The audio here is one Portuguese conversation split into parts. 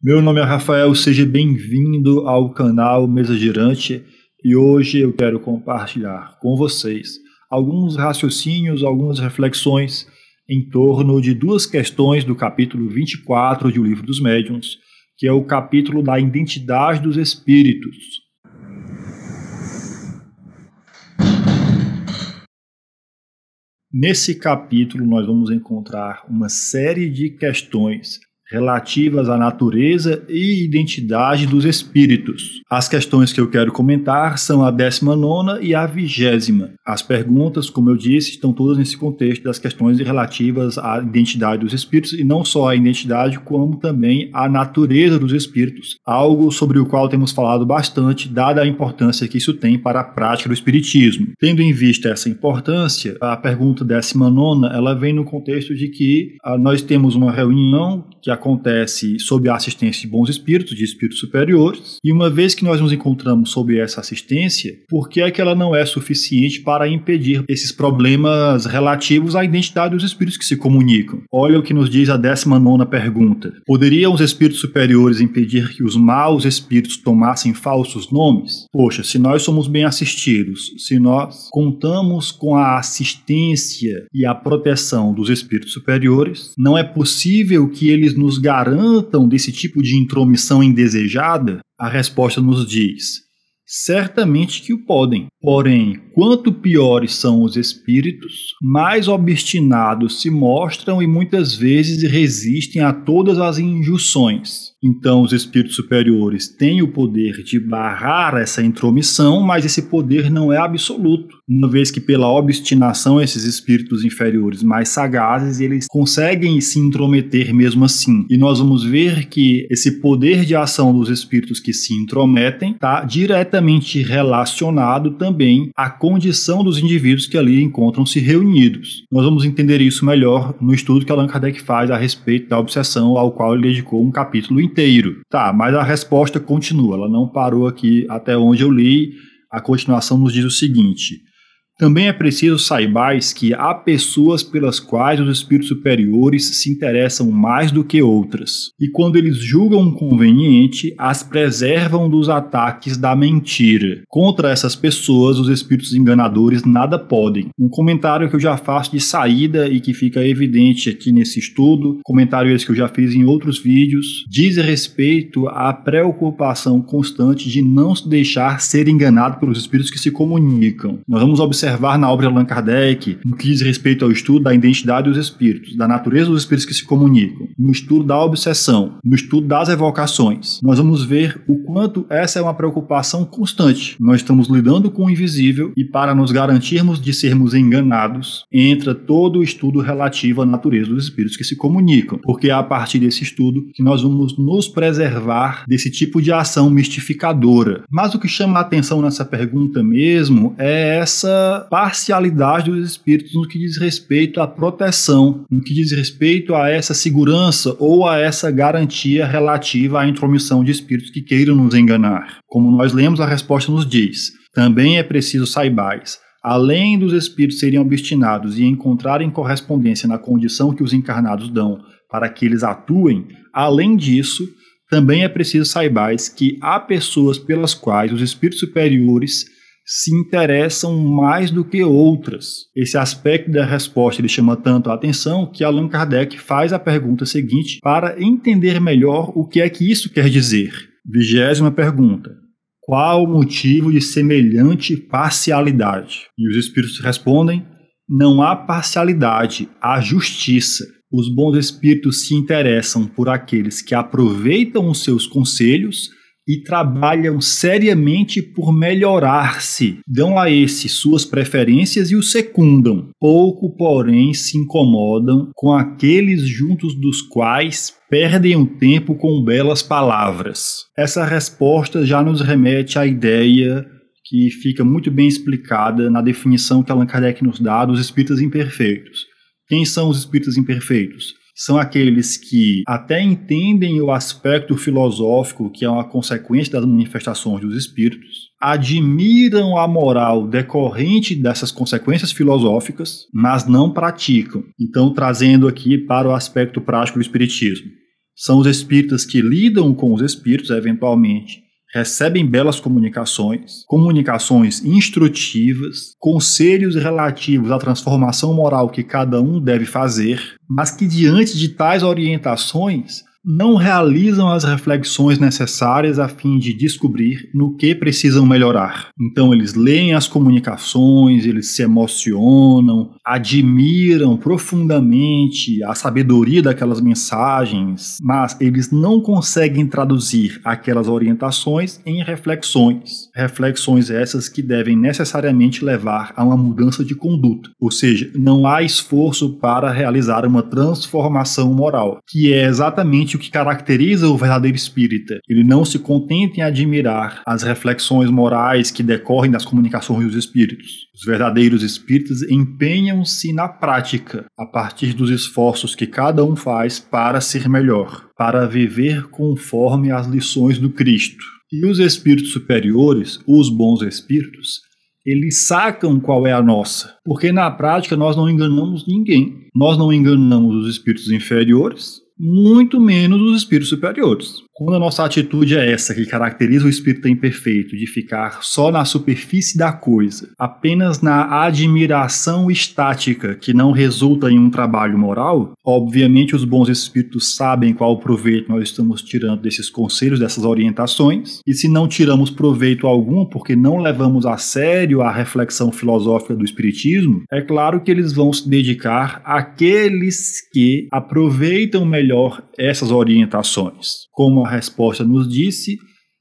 Meu nome é Rafael, seja bem-vindo ao canal Mesa Girante e hoje eu quero compartilhar com vocês alguns raciocínios, algumas reflexões em torno de duas questões do capítulo 24 de O Livro dos Médiuns, que é o capítulo da identidade dos espíritos. Nesse capítulo, nós vamos encontrar uma série de questões relativas à natureza e identidade dos espíritos. As questões que eu quero comentar são a 19 e a vigésima. As perguntas, como eu disse, estão todas nesse contexto das questões relativas à identidade dos espíritos e não só à identidade, como também à natureza dos espíritos, algo sobre o qual temos falado bastante, dada a importância que isso tem para a prática do espiritismo. Tendo em vista essa importância, a pergunta 19 ela vem no contexto de que ah, nós temos uma reunião que acontece sob a assistência de bons espíritos, de espíritos superiores, e uma vez que nós nos encontramos sob essa assistência, por que é que ela não é suficiente para impedir esses problemas relativos à identidade dos espíritos que se comunicam? Olha o que nos diz a 19 pergunta. Poderiam os espíritos superiores impedir que os maus espíritos tomassem falsos nomes? Poxa, se nós somos bem assistidos, se nós contamos com a assistência e a proteção dos espíritos superiores, não é possível que eles nos nos garantam desse tipo de intromissão indesejada? A resposta nos diz: Certamente que o podem. Porém, quanto piores são os espíritos, mais obstinados se mostram e muitas vezes resistem a todas as injunções. Então, os espíritos superiores têm o poder de barrar essa intromissão, mas esse poder não é absoluto uma vez que pela obstinação esses espíritos inferiores mais sagazes, eles conseguem se intrometer mesmo assim. E nós vamos ver que esse poder de ação dos espíritos que se intrometem está diretamente relacionado também à condição dos indivíduos que ali encontram-se reunidos. Nós vamos entender isso melhor no estudo que Allan Kardec faz a respeito da obsessão, ao qual ele dedicou um capítulo inteiro. Tá, mas a resposta continua, ela não parou aqui até onde eu li. A continuação nos diz o seguinte: também é preciso saibais que há pessoas pelas quais os espíritos superiores se interessam mais do que outras, e quando eles julgam conveniente, as preservam dos ataques da mentira. Contra essas pessoas, os espíritos enganadores nada podem. Um comentário que eu já faço de saída e que fica evidente aqui nesse estudo, comentário esse que eu já fiz em outros vídeos, diz respeito à preocupação constante de não se deixar ser enganado pelos espíritos que se comunicam. Nós vamos observar observar na obra de Allan Kardec no que diz respeito ao estudo da identidade dos espíritos, da natureza dos espíritos que se comunicam, no estudo da obsessão, no estudo das evocações, nós vamos ver o quanto essa é uma preocupação constante. Nós estamos lidando com o invisível e, para nos garantirmos de sermos enganados, entra todo o estudo relativo à natureza dos espíritos que se comunicam, porque é a partir desse estudo que nós vamos nos preservar desse tipo de ação mistificadora. Mas o que chama a atenção nessa pergunta mesmo é essa parcialidade dos espíritos no que diz respeito à proteção, no que diz respeito a essa segurança ou a essa garantia relativa à intromissão de espíritos que queiram nos enganar. Como nós lemos, a resposta nos diz: também é preciso saibais além dos espíritos serem obstinados e encontrarem correspondência na condição que os encarnados dão para que eles atuem, além disso, também é preciso saibais que há pessoas pelas quais os espíritos superiores se interessam mais do que outras. Esse aspecto da resposta ele chama tanto a atenção que Allan Kardec faz a pergunta seguinte para entender melhor o que é que isso quer dizer. Vigésima pergunta. Qual o motivo de semelhante parcialidade? E os espíritos respondem: não há parcialidade, há justiça. Os bons espíritos se interessam por aqueles que aproveitam os seus conselhos e trabalham seriamente por melhorar-se. Dão a esse suas preferências e o secundam. Pouco, porém, se incomodam com aqueles juntos dos quais perdem o tempo com belas palavras. Essa resposta já nos remete à ideia que fica muito bem explicada na definição que Allan Kardec nos dá dos espíritas imperfeitos. Quem são os espíritas imperfeitos? são aqueles que até entendem o aspecto filosófico que é uma consequência das manifestações dos espíritos, admiram a moral decorrente dessas consequências filosóficas, mas não praticam. Então, trazendo aqui para o aspecto prático do espiritismo, são os espíritas que lidam com os espíritos, eventualmente, recebem belas comunicações, comunicações instrutivas, conselhos relativos à transformação moral que cada um deve fazer, mas que diante de tais orientações não realizam as reflexões necessárias a fim de descobrir no que precisam melhorar. Então, eles leem as comunicações, eles se emocionam, admiram profundamente a sabedoria daquelas mensagens, mas eles não conseguem traduzir aquelas orientações em reflexões. Reflexões essas que devem necessariamente levar a uma mudança de conduta, ou seja, não há esforço para realizar uma transformação moral, que é exatamente o que caracteriza o verdadeiro espírita. Ele não se contenta em admirar as reflexões morais que decorrem das comunicações dos espíritos. Os verdadeiros espíritas empenham-se na prática, a partir dos esforços que cada um faz para ser melhor, para viver conforme as lições do Cristo. E os espíritos superiores, os bons espíritos, eles sacam qual é a nossa. Porque na prática nós não enganamos ninguém. Nós não enganamos os espíritos inferiores, muito menos os espíritos superiores. Quando a nossa atitude é essa, que caracteriza o espírito imperfeito, de ficar só na superfície da coisa, apenas na admiração estática que não resulta em um trabalho moral, obviamente os bons espíritos sabem qual proveito nós estamos tirando desses conselhos, dessas orientações, e se não tiramos proveito algum porque não levamos a sério a reflexão filosófica do espiritismo, é claro que eles vão se dedicar àqueles que aproveitam melhor melhor essas orientações. Como a resposta nos disse,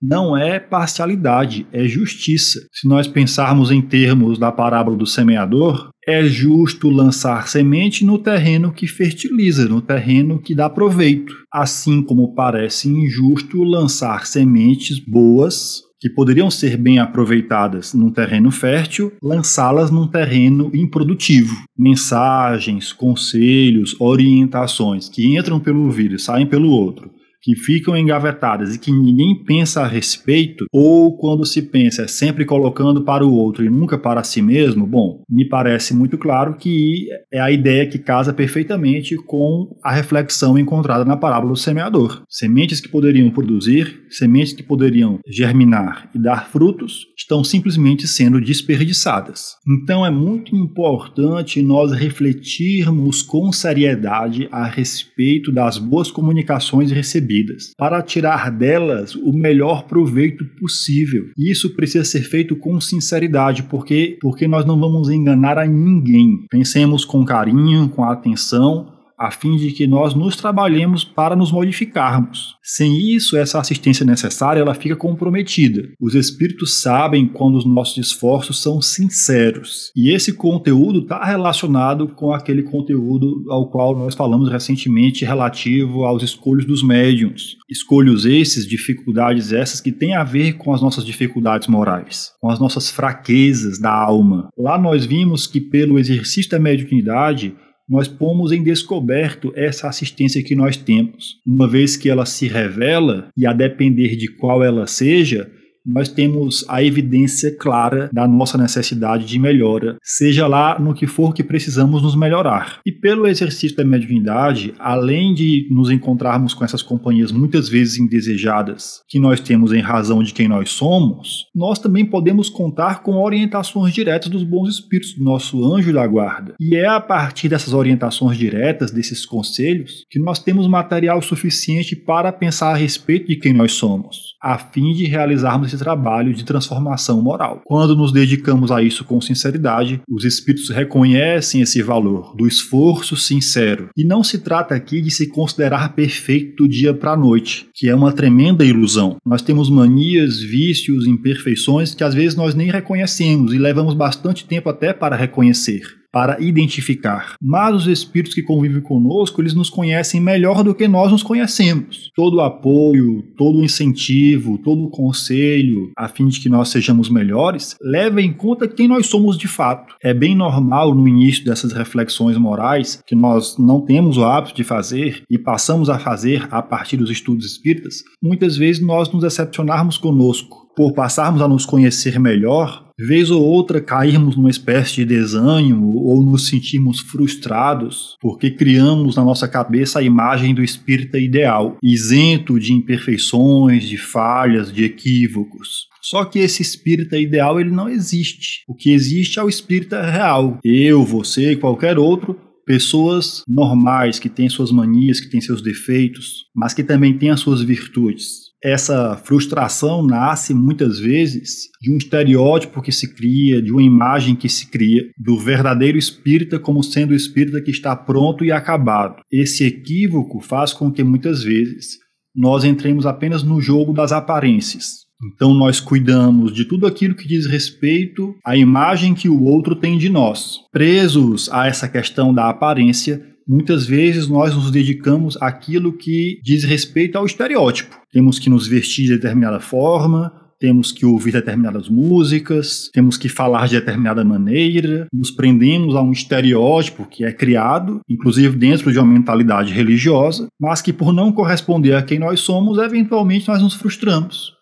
não é parcialidade, é justiça. Se nós pensarmos em termos da parábola do semeador, é justo lançar semente no terreno que fertiliza, no terreno que dá proveito. Assim como parece injusto lançar sementes boas que poderiam ser bem aproveitadas num terreno fértil, lançá-las num terreno improdutivo. Mensagens, conselhos, orientações que entram pelo ouvido e saem pelo outro que ficam engavetadas e que ninguém pensa a respeito, ou quando se pensa é sempre colocando para o outro e nunca para si mesmo, bom, me parece muito claro que é a ideia que casa perfeitamente com a reflexão encontrada na parábola do semeador. Sementes que poderiam produzir, sementes que poderiam germinar e dar frutos, estão simplesmente sendo desperdiçadas. Então é muito importante nós refletirmos com seriedade a respeito das boas comunicações recebidas recebidas, para tirar delas o melhor proveito possível. E isso precisa ser feito com sinceridade, porque, porque nós não vamos enganar a ninguém. Pensemos com carinho, com atenção a fim de que nós nos trabalhemos para nos modificarmos. Sem isso, essa assistência necessária ela fica comprometida. Os espíritos sabem quando os nossos esforços são sinceros. E esse conteúdo está relacionado com aquele conteúdo ao qual nós falamos recentemente relativo aos escolhos dos médiums. Escolhos esses, dificuldades essas que têm a ver com as nossas dificuldades morais, com as nossas fraquezas da alma. Lá nós vimos que pelo exercício da mediunidade nós pomos em descoberto essa assistência que nós temos, uma vez que ela se revela, e a depender de qual ela seja, nós temos a evidência clara da nossa necessidade de melhora, seja lá no que for que precisamos nos melhorar. E pelo exercício da mediunidade, além de nos encontrarmos com essas companhias muitas vezes indesejadas que nós temos em razão de quem nós somos, nós também podemos contar com orientações diretas dos bons espíritos, do nosso anjo da guarda. E é a partir dessas orientações diretas, desses conselhos, que nós temos material suficiente para pensar a respeito de quem nós somos, a fim de realizarmos esse trabalho de transformação moral. Quando nos dedicamos a isso com sinceridade, os espíritos reconhecem esse valor do esforço sincero. E não se trata aqui de se considerar perfeito dia para noite, que é uma tremenda ilusão. Nós temos manias, vícios, imperfeições que às vezes nós nem reconhecemos e levamos bastante tempo até para reconhecer para identificar. Mas os espíritos que convivem conosco, eles nos conhecem melhor do que nós nos conhecemos. Todo o apoio, todo o incentivo, todo o conselho, a fim de que nós sejamos melhores, leva em conta quem nós somos de fato. É bem normal no início dessas reflexões morais que nós não temos o hábito de fazer e passamos a fazer a partir dos estudos espíritas, muitas vezes nós nos decepcionarmos conosco por passarmos a nos conhecer melhor, vez ou outra cairmos numa espécie de desânimo ou nos sentirmos frustrados porque criamos na nossa cabeça a imagem do espírita ideal, isento de imperfeições, de falhas, de equívocos. Só que esse espírita ideal ele não existe. O que existe é o espírita real. Eu, você, e qualquer outro pessoas normais que têm suas manias, que têm seus defeitos, mas que também têm as suas virtudes essa frustração nasce muitas vezes de um estereótipo que se cria, de uma imagem que se cria do verdadeiro espírita como sendo o espírita que está pronto e acabado. Esse equívoco faz com que muitas vezes nós entremos apenas no jogo das aparências. Então nós cuidamos de tudo aquilo que diz respeito à imagem que o outro tem de nós. Presos a essa questão da aparência, Muitas vezes nós nos dedicamos àquilo que diz respeito ao estereótipo. Temos que nos vestir de determinada forma, temos que ouvir determinadas músicas, temos que falar de determinada maneira, nos prendemos a um estereótipo que é criado, inclusive dentro de uma mentalidade religiosa, mas que por não corresponder a quem nós somos, eventualmente nós nos frustramos.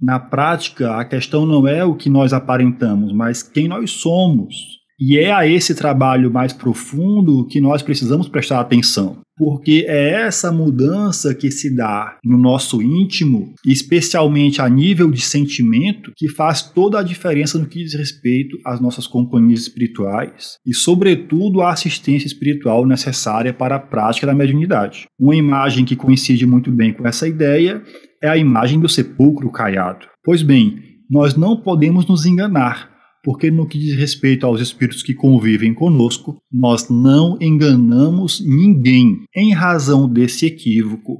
Na prática, a questão não é o que nós aparentamos, mas quem nós somos. E é a esse trabalho mais profundo que nós precisamos prestar atenção, porque é essa mudança que se dá no nosso íntimo, especialmente a nível de sentimento, que faz toda a diferença no que diz respeito às nossas companhias espirituais e, sobretudo, à assistência espiritual necessária para a prática da mediunidade. Uma imagem que coincide muito bem com essa ideia é a imagem do sepulcro caiado. Pois bem, nós não podemos nos enganar porque no que diz respeito aos espíritos que convivem conosco, nós não enganamos ninguém. Em razão desse equívoco,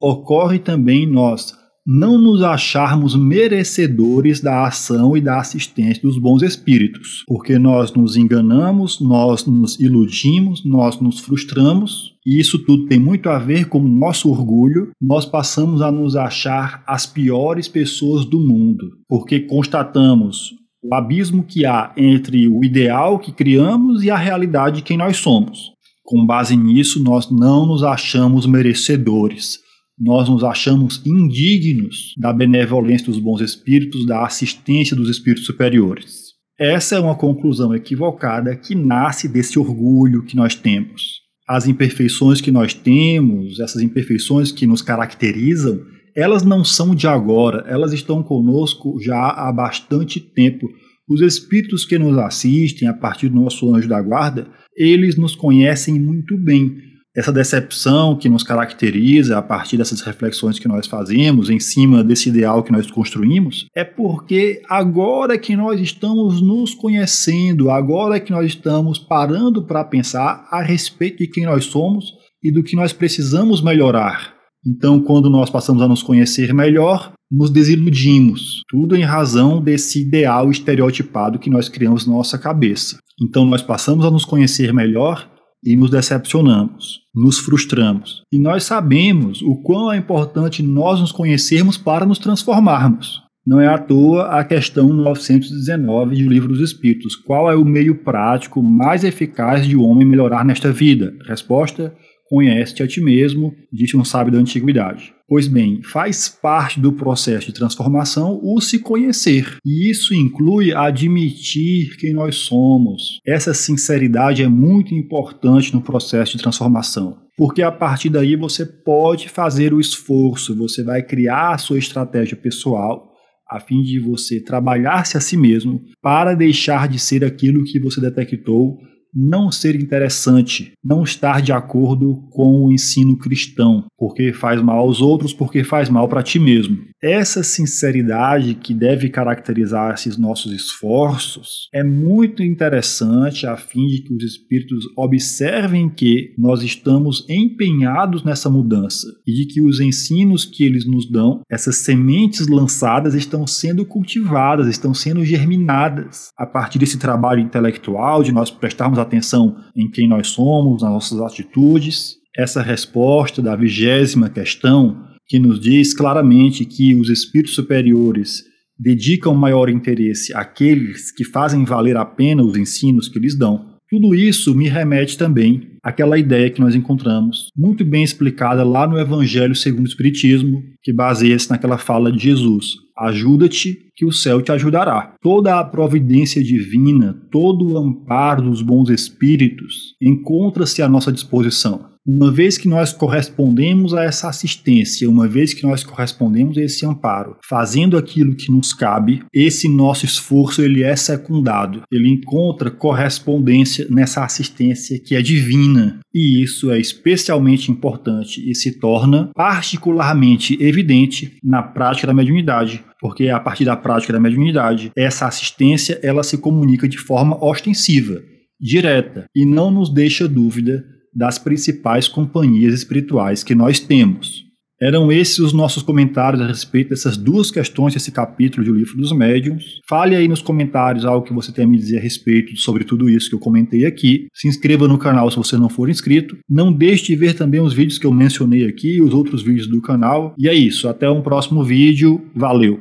ocorre também nós não nos acharmos merecedores da ação e da assistência dos bons espíritos, porque nós nos enganamos, nós nos iludimos, nós nos frustramos, e isso tudo tem muito a ver com o nosso orgulho. Nós passamos a nos achar as piores pessoas do mundo, porque constatamos o abismo que há entre o ideal que criamos e a realidade de quem nós somos. Com base nisso, nós não nos achamos merecedores. Nós nos achamos indignos da benevolência dos bons espíritos, da assistência dos espíritos superiores. Essa é uma conclusão equivocada que nasce desse orgulho que nós temos. As imperfeições que nós temos, essas imperfeições que nos caracterizam, elas não são de agora, elas estão conosco já há bastante tempo. Os espíritos que nos assistem a partir do nosso anjo da guarda, eles nos conhecem muito bem. Essa decepção que nos caracteriza a partir dessas reflexões que nós fazemos em cima desse ideal que nós construímos é porque agora que nós estamos nos conhecendo, agora que nós estamos parando para pensar a respeito de quem nós somos e do que nós precisamos melhorar. Então, quando nós passamos a nos conhecer melhor, nos desiludimos, tudo em razão desse ideal estereotipado que nós criamos na nossa cabeça. Então, nós passamos a nos conhecer melhor e nos decepcionamos, nos frustramos. E nós sabemos o quão é importante nós nos conhecermos para nos transformarmos. Não é à toa a questão 919 do Livro dos Espíritos. Qual é o meio prático mais eficaz de o um homem melhorar nesta vida? Resposta: conhece-te a ti mesmo, diz um sábio da antiguidade. Pois bem, faz parte do processo de transformação o se conhecer. E isso inclui admitir quem nós somos. Essa sinceridade é muito importante no processo de transformação. Porque a partir daí você pode fazer o esforço, você vai criar a sua estratégia pessoal a fim de você trabalhar-se a si mesmo para deixar de ser aquilo que você detectou não ser interessante, não estar de acordo com o ensino cristão, porque faz mal aos outros, porque faz mal para ti mesmo. Essa sinceridade que deve caracterizar esses nossos esforços é muito interessante a fim de que os espíritos observem que nós estamos empenhados nessa mudança e de que os ensinos que eles nos dão, essas sementes lançadas, estão sendo cultivadas, estão sendo germinadas. A partir desse trabalho intelectual, de nós prestarmos atenção em quem nós somos, nas nossas atitudes, essa resposta da vigésima questão que nos diz claramente que os espíritos superiores dedicam maior interesse àqueles que fazem valer a pena os ensinos que lhes dão. Tudo isso me remete também àquela ideia que nós encontramos, muito bem explicada lá no Evangelho segundo o Espiritismo, que baseia-se naquela fala de Jesus: Ajuda-te, que o céu te ajudará. Toda a providência divina, todo o amparo dos bons espíritos encontra-se à nossa disposição. Uma vez que nós correspondemos a essa assistência, uma vez que nós correspondemos a esse amparo, fazendo aquilo que nos cabe, esse nosso esforço ele é secundado, ele encontra correspondência nessa assistência que é divina. E isso é especialmente importante e se torna particularmente evidente na prática da mediunidade, porque a partir da prática da mediunidade, essa assistência ela se comunica de forma ostensiva, direta e não nos deixa dúvida das principais companhias espirituais que nós temos. Eram esses os nossos comentários a respeito dessas duas questões desse capítulo de O Livro dos Médiuns. Fale aí nos comentários algo que você tem a me dizer a respeito sobre tudo isso que eu comentei aqui. Se inscreva no canal se você não for inscrito. Não deixe de ver também os vídeos que eu mencionei aqui e os outros vídeos do canal. E é isso, até um próximo vídeo. Valeu!